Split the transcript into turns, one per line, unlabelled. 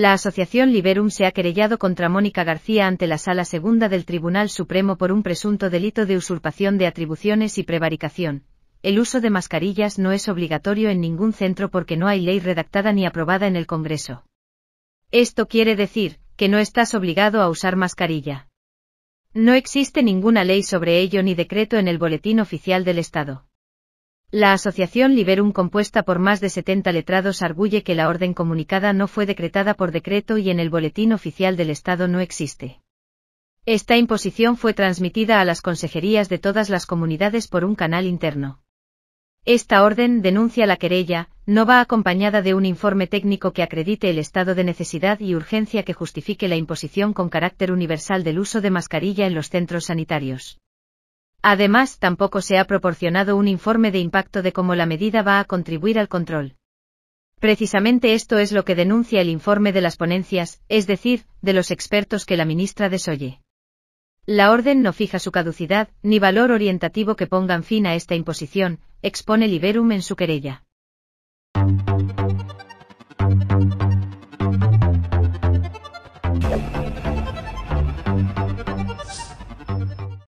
La Asociación Liberum se ha querellado contra Mónica García ante la Sala Segunda del Tribunal Supremo por un presunto delito de usurpación de atribuciones y prevaricación. El uso de mascarillas no es obligatorio en ningún centro porque no hay ley redactada ni aprobada en el Congreso. Esto quiere decir, que no estás obligado a usar mascarilla. No existe ninguna ley sobre ello ni decreto en el Boletín Oficial del Estado. La asociación Liberum compuesta por más de 70 letrados arguye que la orden comunicada no fue decretada por decreto y en el boletín oficial del Estado no existe. Esta imposición fue transmitida a las consejerías de todas las comunidades por un canal interno. Esta orden denuncia la querella, no va acompañada de un informe técnico que acredite el estado de necesidad y urgencia que justifique la imposición con carácter universal del uso de mascarilla en los centros sanitarios. Además, tampoco se ha proporcionado un informe de impacto de cómo la medida va a contribuir al control. Precisamente esto es lo que denuncia el informe de las ponencias, es decir, de los expertos que la ministra desoye. La orden no fija su caducidad, ni valor orientativo que pongan fin a esta imposición, expone Liberum en su querella.